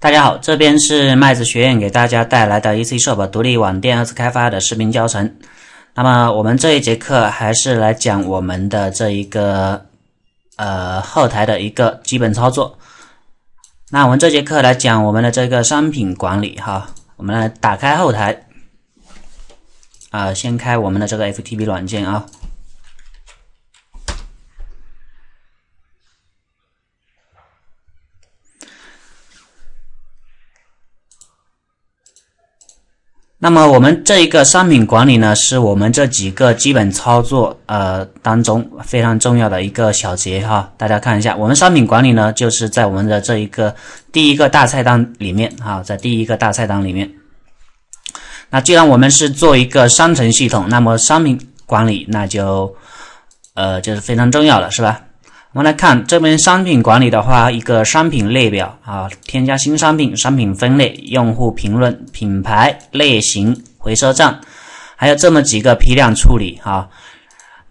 大家好，这边是麦子学院给大家带来的 EC 社保独立网店二次开发的视频教程。那么我们这一节课还是来讲我们的这一个呃后台的一个基本操作。那我们这节课来讲我们的这个商品管理哈，我们来打开后台啊，先开我们的这个 FTP 软件啊。那么我们这一个商品管理呢，是我们这几个基本操作呃当中非常重要的一个小节哈。大家看一下，我们商品管理呢，就是在我们的这一个第一个大菜单里面哈，在第一个大菜单里面。那既然我们是做一个商城系统，那么商品管理那就呃就是非常重要了，是吧？我们来看这边商品管理的话，一个商品列表啊，添加新商品、商品分类、用户评论、品牌类型、回收站，还有这么几个批量处理啊。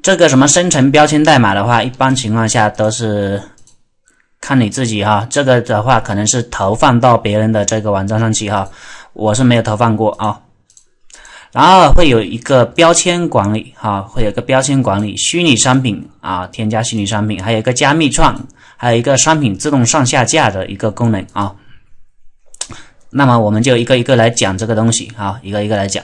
这个什么生成标签代码的话，一般情况下都是看你自己哈。这个的话，可能是投放到别人的这个网站上去哈，我是没有投放过啊。然后会有一个标签管理，哈，会有一个标签管理虚拟商品啊，添加虚拟商品，还有一个加密串，还有一个商品自动上下架的一个功能啊。那么我们就一个一个来讲这个东西啊，一个一个来讲。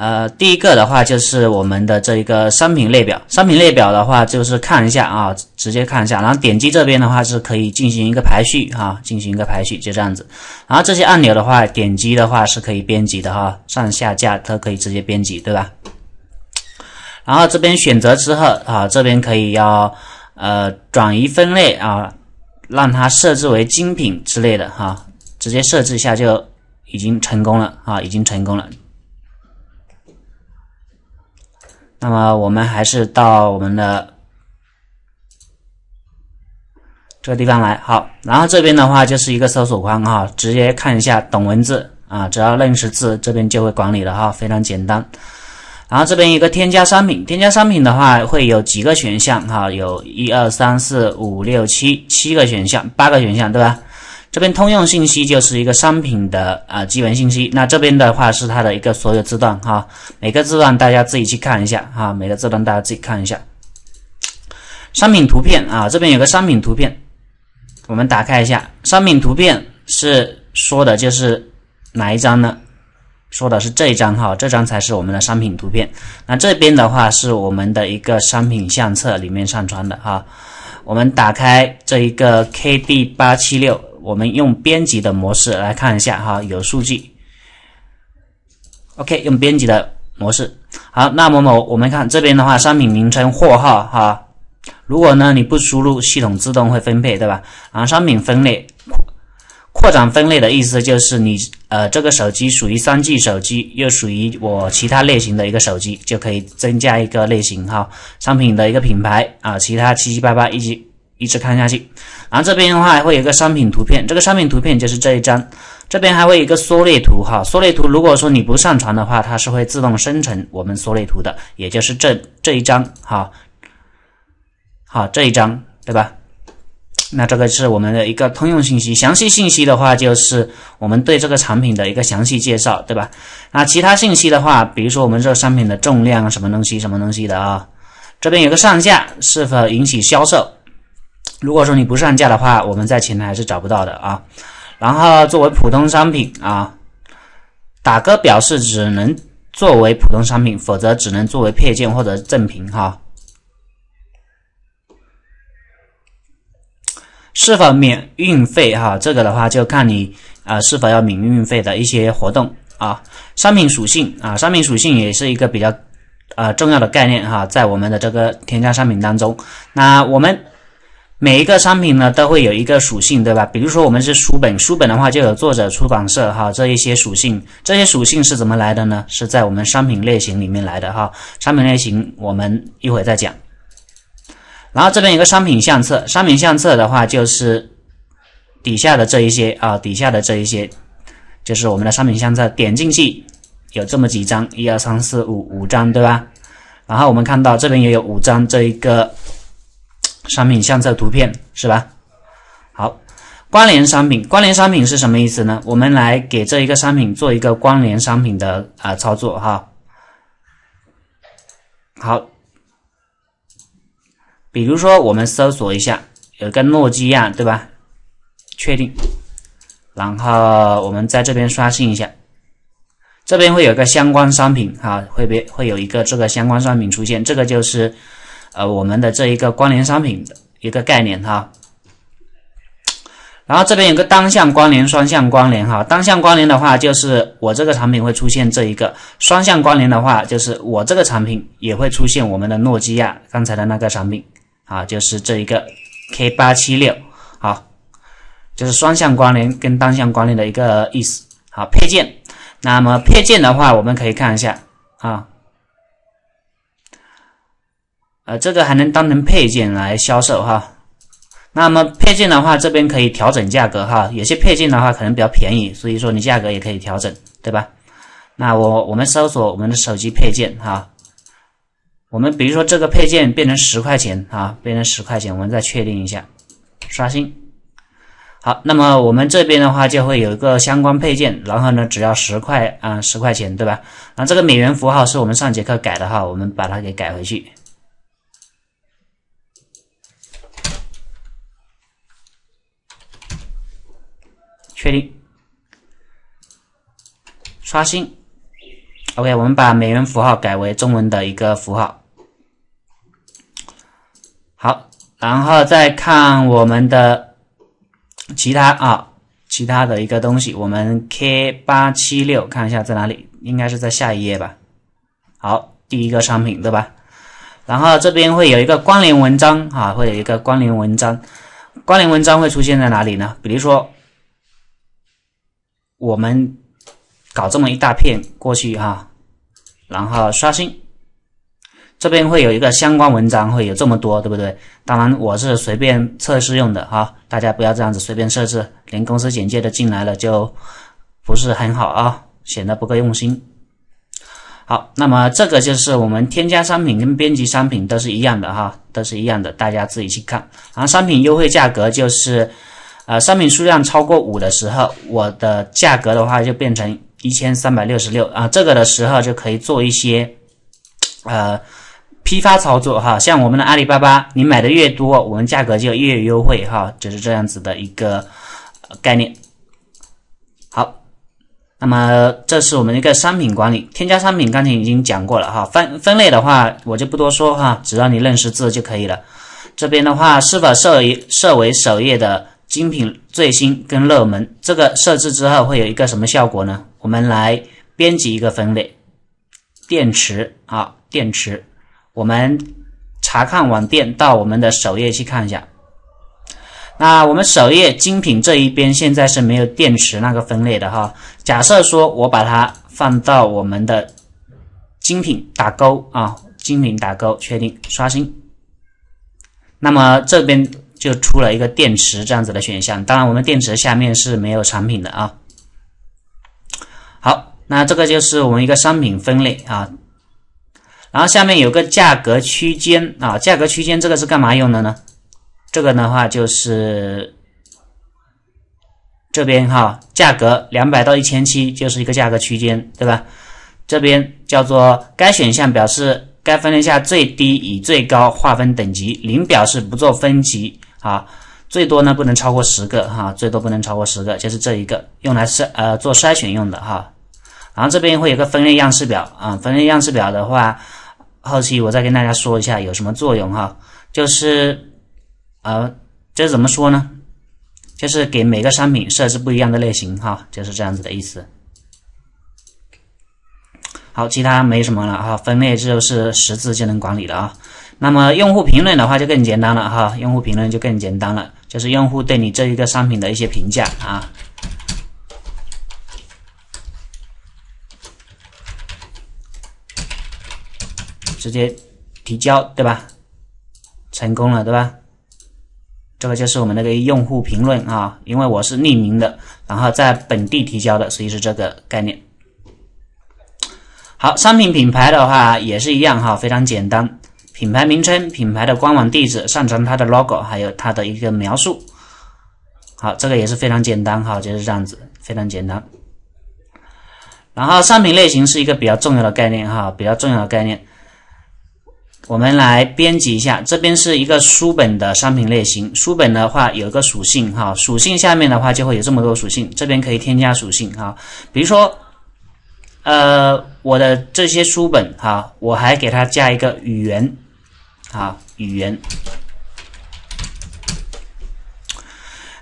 呃，第一个的话就是我们的这一个商品列表，商品列表的话就是看一下啊，直接看一下，然后点击这边的话是可以进行一个排序哈，进行一个排序，就这样子。然后这些按钮的话，点击的话是可以编辑的哈，上下架它可以直接编辑，对吧？然后这边选择之后啊，这边可以要呃转移分类啊，让它设置为精品之类的哈，直接设置一下就已经成功了啊，已经成功了。那么我们还是到我们的这个地方来，好，然后这边的话就是一个搜索框哈，直接看一下懂文字啊，只要认识字，这边就会管理了哈，非常简单。然后这边一个添加商品，添加商品的话会有几个选项哈，有一二三四五六七七个选项，八个选项对吧？这边通用信息就是一个商品的啊基本信息，那这边的话是它的一个所有字段哈，每个字段大家自己去看一下哈，每个字段大家自己看一下。商品图片啊，这边有个商品图片，我们打开一下。商品图片是说的就是哪一张呢？说的是这一张哈，这张才是我们的商品图片。那这边的话是我们的一个商品相册里面上传的哈，我们打开这一个 KD 八七六。我们用编辑的模式来看一下哈，有数据。OK，用编辑的模式。好，那么么我们看这边的话，商品名称、货号哈。如果呢你不输入，系统自动会分配，对吧？然后商品分类，扩展分类的意思就是你呃这个手机属于 3G 手机，又属于我其他类型的一个手机，就可以增加一个类型哈。商品的一个品牌啊，其他七七八八以及。一直看下去，然后这边的话还会有一个商品图片，这个商品图片就是这一张，这边还会有一个缩略图哈，缩略图如果说你不上传的话，它是会自动生成我们缩略图的，也就是这这一张哈，好这一张对吧？那这个是我们的一个通用信息，详细信息的话就是我们对这个产品的一个详细介绍对吧？那其他信息的话，比如说我们这个商品的重量啊，什么东西什么东西的啊，这边有个上架，是否引起销售。如果说你不上架的话，我们在前台是找不到的啊。然后作为普通商品啊，打个表示只能作为普通商品，否则只能作为配件或者赠品哈。是否免运费哈？这个的话就看你啊是否要免运费的一些活动啊。商品属性啊，商品属性也是一个比较啊重要的概念哈，在我们的这个添加商品当中，那我们。每一个商品呢都会有一个属性，对吧？比如说我们是书本，书本的话就有作者、出版社哈这一些属性，这些属性是怎么来的呢？是在我们商品类型里面来的哈。商品类型我们一会儿再讲。然后这边有个商品相册，商品相册的话就是底下的这一些啊，底下的这一些就是我们的商品相册。点进去有这么几张，一二三四五五张，对吧？然后我们看到这边也有五张这一个。商品相册图片是吧？好，关联商品，关联商品是什么意思呢？我们来给这一个商品做一个关联商品的啊操作哈。好，比如说我们搜索一下，有个诺基亚对吧？确定，然后我们在这边刷新一下，这边会有个相关商品哈，会别会有一个这个相关商品出现，这个就是。呃，我们的这一个关联商品的一个概念哈，然后这边有个单向关联、双向关联哈。单向关联的话，就是我这个产品会出现这一个；双向关联的话，就是我这个产品也会出现我们的诺基亚刚才的那个产品啊，就是这一个 K 八七六。好，就是双向关联跟单向关联的一个意思。好，配件，那么配件的话，我们可以看一下啊。呃，这个还能当成配件来销售哈。那么配件的话，这边可以调整价格哈。有些配件的话可能比较便宜，所以说你价格也可以调整，对吧？那我我们搜索我们的手机配件哈。我们比如说这个配件变成十块钱啊，变成十块钱，我们再确定一下，刷新。好，那么我们这边的话就会有一个相关配件，然后呢，只要十块啊，十块钱，对吧？后这个美元符号是我们上节课改的哈，我们把它给改回去。确定，刷新，OK，我们把美元符号改为中文的一个符号。好，然后再看我们的其他啊，其他的一个东西，我们 K 八七六看一下在哪里，应该是在下一页吧？好，第一个商品对吧？然后这边会有一个关联文章啊，会有一个关联文章，关联文章会出现在哪里呢？比如说。我们搞这么一大片过去哈，然后刷新，这边会有一个相关文章，会有这么多，对不对？当然我是随便测试用的啊，大家不要这样子随便设置，连公司简介都进来了就不是很好啊，显得不够用心。好，那么这个就是我们添加商品跟编辑商品都是一样的哈，都是一样的，大家自己去看。然后商品优惠价格就是。呃，商品数量超过五的时候，我的价格的话就变成一千三百六十六啊，这个的时候就可以做一些呃批发操作哈。像我们的阿里巴巴，你买的越多，我们价格就越优惠哈，就是这样子的一个概念。好，那么这是我们一个商品管理，添加商品刚才已经讲过了哈。分分类的话我就不多说哈，只要你认识字就可以了。这边的话是否设为设为首页的？精品最新跟热门这个设置之后会有一个什么效果呢？我们来编辑一个分类，电池啊，电池。我们查看网店，到我们的首页去看一下。那我们首页精品这一边现在是没有电池那个分类的哈。假设说我把它放到我们的精品，打勾啊，精品打勾，确定刷新。那么这边。就出了一个电池这样子的选项，当然我们电池下面是没有产品的啊。好，那这个就是我们一个商品分类啊，然后下面有个价格区间啊，价格区间这个是干嘛用的呢？这个的话就是这边哈，价格两百到一千七就是一个价格区间，对吧？这边叫做该选项表示该分类下最低与最高划分等级，零表示不做分级。好，最多呢不能超过十个哈，最多不能超过十个，就是这一个用来筛呃做筛选用的哈。然后这边会有个分类样式表啊，分类样式表的话，后期我再跟大家说一下有什么作用哈。就是呃这怎么说呢？就是给每个商品设置不一样的类型哈，就是这样子的意思。好，其他没什么了哈，分类就是识字就能管理了啊。那么用户评论的话就更简单了哈，用户评论就更简单了，就是用户对你这一个商品的一些评价啊，直接提交对吧？成功了对吧？这个就是我们那个用户评论啊，因为我是匿名的，然后在本地提交的，所以是这个概念。好，商品品牌的话也是一样哈，非常简单。品牌名称、品牌的官网地址、上传它的 logo，还有它的一个描述。好，这个也是非常简单，哈，就是这样子，非常简单。然后商品类型是一个比较重要的概念，哈，比较重要的概念。我们来编辑一下，这边是一个书本的商品类型。书本的话有一个属性，哈，属性下面的话就会有这么多属性，这边可以添加属性，哈，比如说，呃，我的这些书本，哈，我还给它加一个语言。啊语言。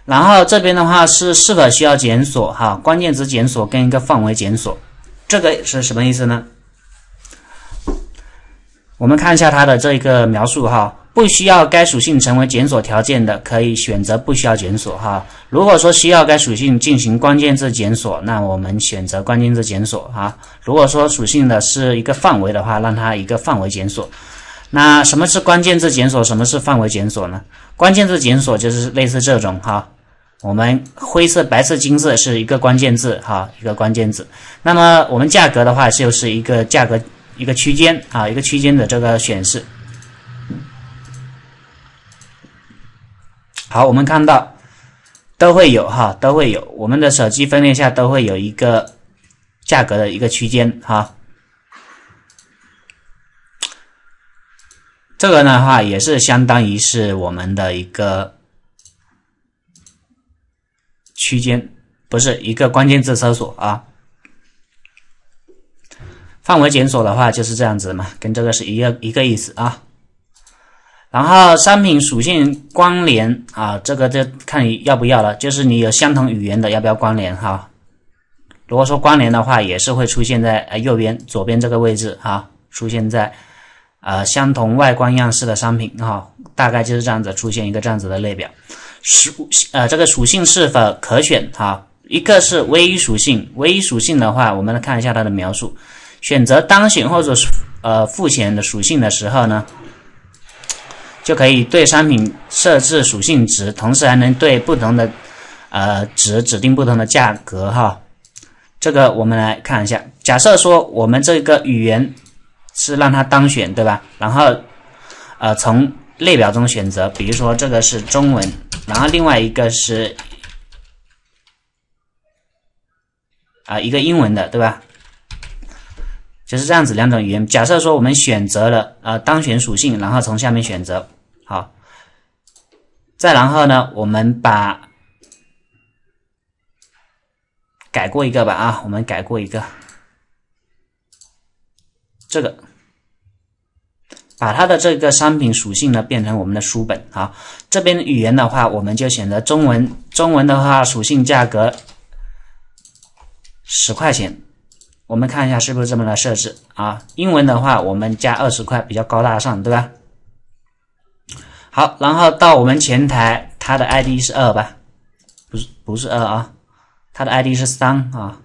然后这边的话是是否需要检索？哈，关键词检索跟一个范围检索，这个是什么意思呢？我们看一下它的这一个描述哈，不需要该属性成为检索条件的，可以选择不需要检索哈。如果说需要该属性进行关键字检索，那我们选择关键字检索哈。如果说属性的是一个范围的话，让它一个范围检索。那什么是关键字检索？什么是范围检索呢？关键字检索就是类似这种哈，我们灰色、白色、金色是一个关键字哈，一个关键字。那么我们价格的话，就是一个价格一个区间啊，一个区间的这个显示。好，我们看到都会有哈，都会有我们的手机分类下都会有一个价格的一个区间哈。这个的话也是相当于是我们的一个区间，不是一个关键字搜索啊。范围检索的话就是这样子嘛，跟这个是一个一个意思啊。然后商品属性关联啊，这个就看你要不要了，就是你有相同语言的要不要关联哈。如果说关联的话，也是会出现在呃右边、左边这个位置啊，出现在。呃，相同外观样式的商品哈，大概就是这样子出现一个这样子的列表，属呃这个属性是否可选哈？一个是唯一属性，唯一属性的话，我们来看一下它的描述，选择单选或者呃复选的属性的时候呢，就可以对商品设置属性值，同时还能对不同的呃值指定不同的价格哈。这个我们来看一下，假设说我们这个语言。是让它当选，对吧？然后，呃，从列表中选择，比如说这个是中文，然后另外一个是，啊，一个英文的，对吧？就是这样子两种语言。假设说我们选择了，呃，当选属性，然后从下面选择，好。再然后呢，我们把改过一个吧，啊，我们改过一个，这个。把它的这个商品属性呢变成我们的书本啊，这边语言的话我们就选择中文，中文的话属性价格十块钱，我们看一下是不是这么来设置啊？英文的话我们加二十块，比较高大上，对吧？好，然后到我们前台，它的 ID 是二吧？不是，不是二啊，它的 ID 是三啊。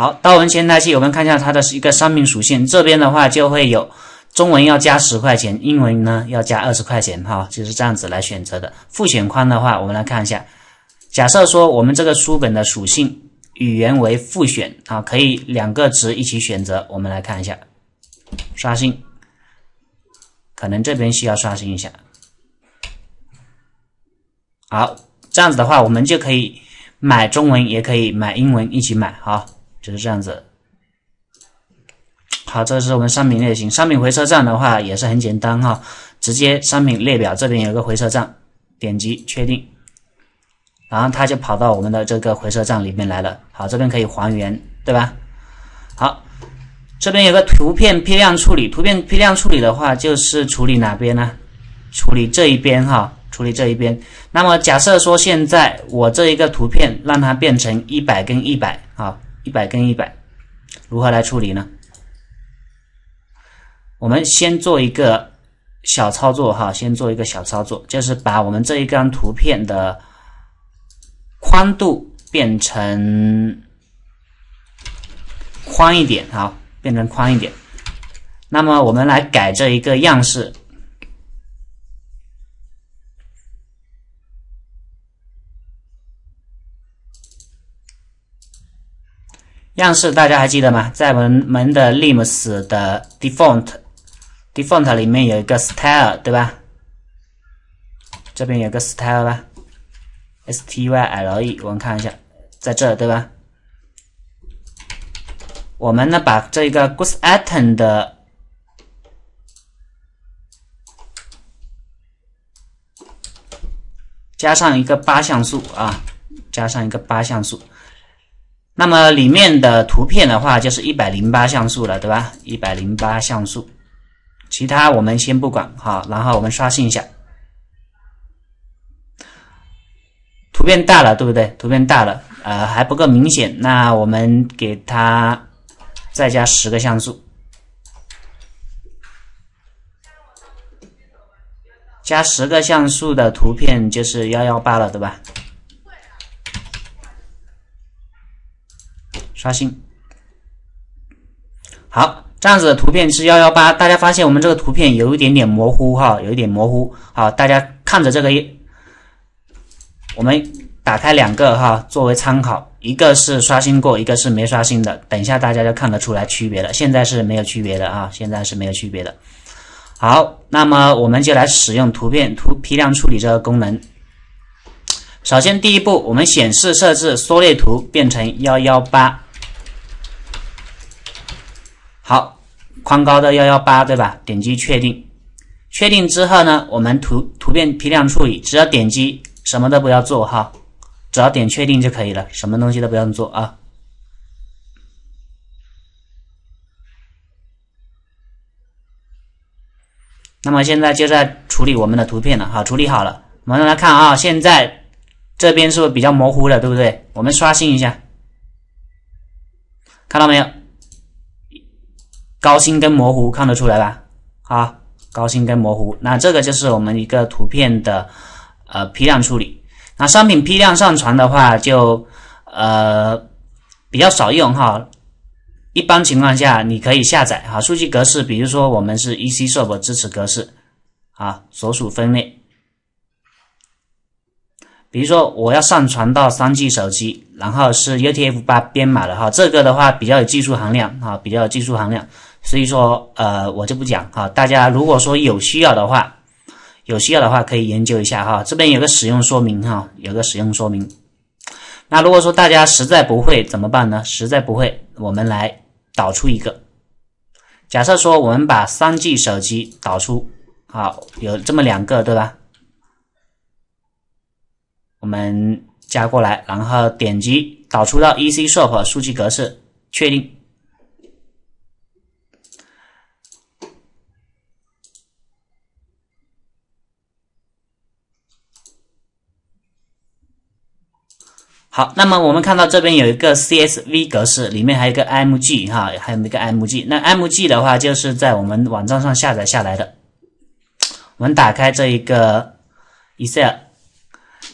好，刀文前台器，我们看一下它的一个商品属性。这边的话就会有中文要加十块钱，英文呢要加二十块钱，哈，就是这样子来选择的。复选框的话，我们来看一下。假设说我们这个书本的属性语言为复选啊，可以两个词一起选择。我们来看一下，刷新，可能这边需要刷新一下。好，这样子的话，我们就可以买中文，也可以买英文，一起买，哈。就是这样子，好，这是我们商品类型。商品回车账的话也是很简单哈，直接商品列表这边有个回车账，点击确定，然后它就跑到我们的这个回车账里面来了。好，这边可以还原，对吧？好，这边有个图片批量处理，图片批量处理的话就是处理哪边呢？处理这一边哈，处理这一边。那么假设说现在我这一个图片让它变成一百跟一百啊。一百跟一百，如何来处理呢？我们先做一个小操作哈，先做一个小操作，就是把我们这一张图片的宽度变成宽一点哈，变成宽一点。那么我们来改这一个样式。样式大家还记得吗？在我们的 l i m b s 的 default default 里面有一个 style 对吧？这边有个 style 吧，style 我们看一下，在这对吧？我们呢把这个 goose aten 的加上一个八像素啊，加上一个八像素。那么里面的图片的话就是一百零八像素了，对吧？一百零八像素，其他我们先不管哈。然后我们刷新一下，图片大了，对不对？图片大了，呃，还不够明显。那我们给它再加十个像素，加十个像素的图片就是幺幺八了，对吧？刷新，好，这样子的图片是幺幺八。大家发现我们这个图片有一点点模糊哈，有一点模糊。好，大家看着这个，我们打开两个哈，作为参考，一个是刷新过，一个是没刷新的。等一下大家就看得出来区别了，现在是没有区别的啊，现在是没有区别的。好，那么我们就来使用图片图批量处理这个功能。首先第一步，我们显示设置缩略图变成幺幺八。好，宽高的幺幺八，对吧？点击确定，确定之后呢，我们图图片批量处理，只要点击什么都不要做哈，只要点确定就可以了，什么东西都不要做啊。那么现在就在处理我们的图片了，好，处理好了，我们来看啊，现在这边是不是比较模糊的，对不对？我们刷新一下，看到没有？高清跟模糊看得出来吧？啊，高清跟模糊，那这个就是我们一个图片的呃批量处理。那商品批量上传的话，就呃比较少用哈。一般情况下，你可以下载哈数据格式，比如说我们是 E C Shop 支持格式啊。所属分类，比如说我要上传到三 G 手机，然后是 U T F 八编码的哈。这个的话比较有技术含量啊，比较有技术含量。所以说，呃，我就不讲哈。大家如果说有需要的话，有需要的话可以研究一下哈。这边有个使用说明哈，有个使用说明。那如果说大家实在不会怎么办呢？实在不会，我们来导出一个。假设说我们把三 G 手机导出，好，有这么两个对吧？我们加过来，然后点击导出到 ECShop 数据格式，确定。好，那么我们看到这边有一个 CSV 格式，里面还有一个 MG 哈，还有一个 MG。那 MG 的话，就是在我们网站上下载下来的。我们打开这一个 Excel，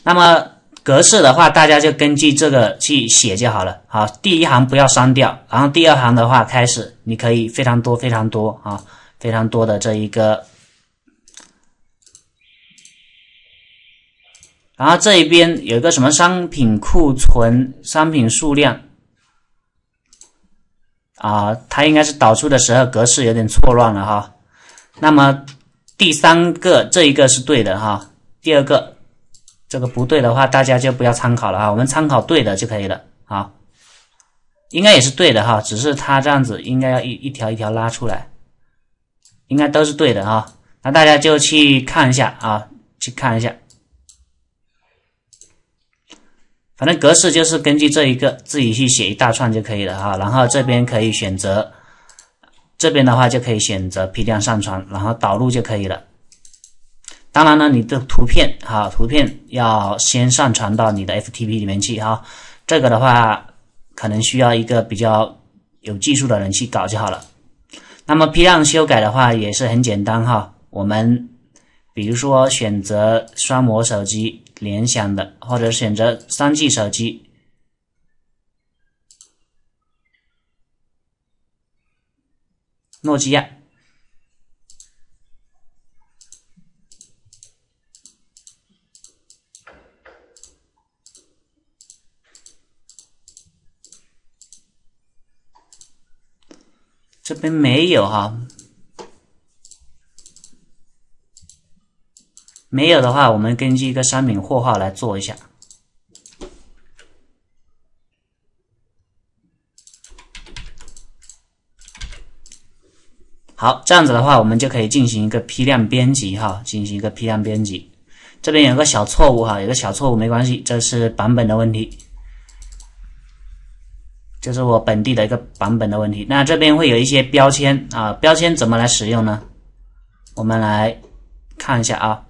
那么格式的话，大家就根据这个去写就好了。好，第一行不要删掉，然后第二行的话开始，你可以非常多非常多啊，非常多的这一个。然后这一边有个什么商品库存、商品数量啊，它应该是导出的时候格式有点错乱了哈。那么第三个这一个是对的哈，第二个这个不对的话，大家就不要参考了啊，我们参考对的就可以了。好，应该也是对的哈，只是它这样子应该要一一条一条拉出来，应该都是对的哈。那大家就去看一下啊，去看一下。反正格式就是根据这一个自己去写一大串就可以了哈，然后这边可以选择，这边的话就可以选择批量上传，然后导入就可以了。当然了，你的图片哈，图片要先上传到你的 FTP 里面去哈，这个的话可能需要一个比较有技术的人去搞就好了。那么批量修改的话也是很简单哈，我们比如说选择双模手机。联想的，或者选择三 G 手机，诺基亚，这边没有哈。没有的话，我们根据一个商品货号来做一下。好，这样子的话，我们就可以进行一个批量编辑哈，进行一个批量编辑。这边有个小错误哈，有个小错误没关系，这是版本的问题，这是我本地的一个版本的问题。那这边会有一些标签啊，标签怎么来使用呢？我们来看一下啊。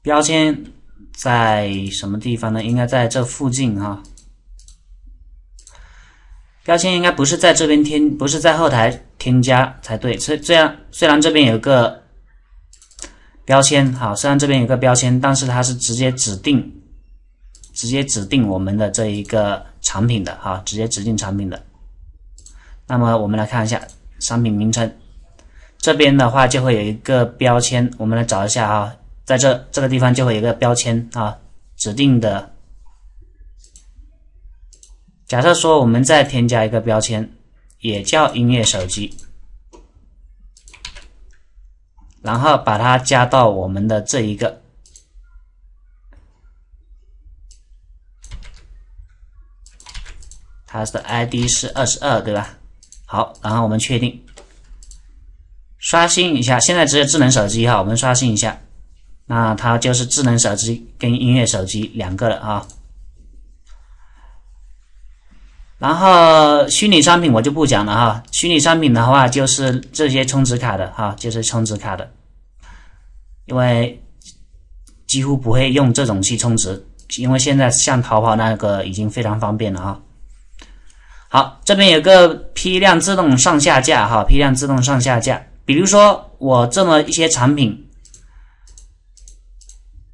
标签在什么地方呢？应该在这附近哈。标签应该不是在这边添，不是在后台添加才对。所这样，虽然这边有个标签，好，虽然这边有个标签，但是它是直接指定，直接指定我们的这一个产品的哈，直接指定产品的。那么我们来看一下商品名称，这边的话就会有一个标签，我们来找一下哈。在这这个地方就会有一个标签啊，指定的。假设说我们再添加一个标签，也叫音乐手机，然后把它加到我们的这一个，它的 ID 是二十二，对吧？好，然后我们确定，刷新一下。现在只有智能手机哈，我们刷新一下。那它就是智能手机跟音乐手机两个了啊。然后虚拟商品我就不讲了哈，虚拟商品的话就是这些充值卡的哈，就是充值卡的，因为几乎不会用这种去充值，因为现在像淘宝那个已经非常方便了啊。好，这边有个批量自动上下架哈，批量自动上下架，比如说我这么一些产品。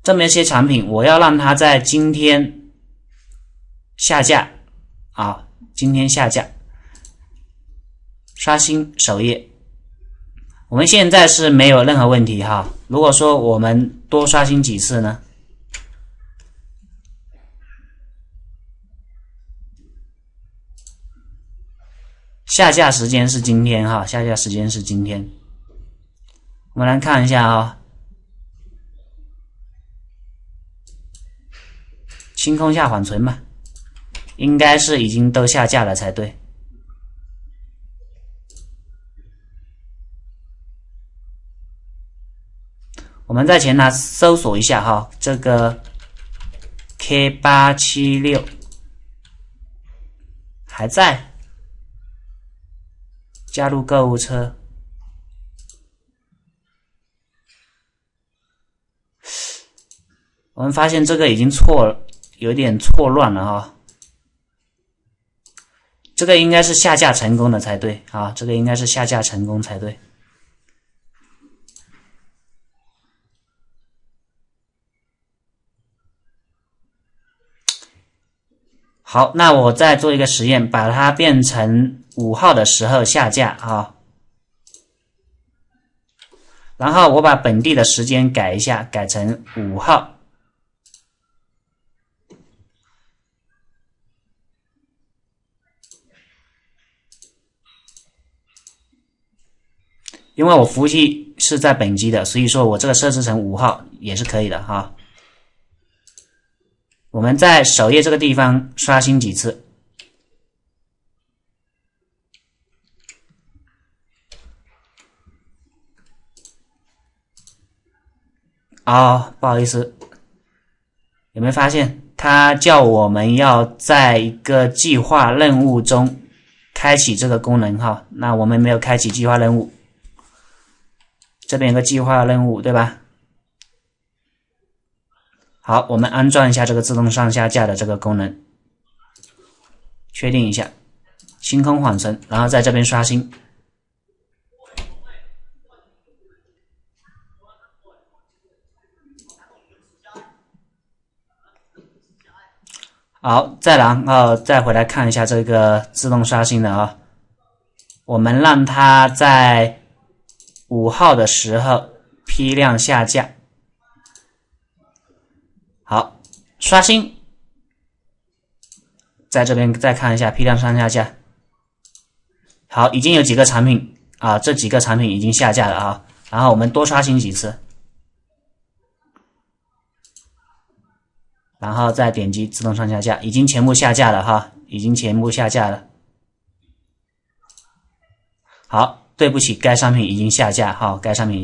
这么一些产品，我要让它在今天下架啊！今天下架，刷新首页，我们现在是没有任何问题哈。如果说我们多刷新几次呢？下架时间是今天哈，下架时间是今天。我们来看一下啊。清空下缓存嘛，应该是已经都下架了才对。我们在前台搜索一下哈，这个 K 八七六还在，加入购物车。我们发现这个已经错了。有点错乱了哈，这个应该是下架成功的才对啊，这个应该是下架成功才对。好，那我再做一个实验，把它变成五号的时候下架啊，然后我把本地的时间改一下，改成五号。因为我服务器是在本机的，所以说我这个设置成五号也是可以的哈。我们在首页这个地方刷新几次。啊，不好意思，有没有发现他叫我们要在一个计划任务中开启这个功能哈？那我们没有开启计划任务。这边有个计划任务，对吧？好，我们安装一下这个自动上下架的这个功能，确定一下，清空缓存，然后在这边刷新。好，再然后再回来看一下这个自动刷新的啊，我们让它在。五号的时候批量下架，好，刷新，在这边再看一下批量上下架，好，已经有几个产品啊，这几个产品已经下架了啊，然后我们多刷新几次，然后再点击自动上下架，已经全部下架了哈，已经全部下架了，好。对不起，该商品已经下架。好，该商品已。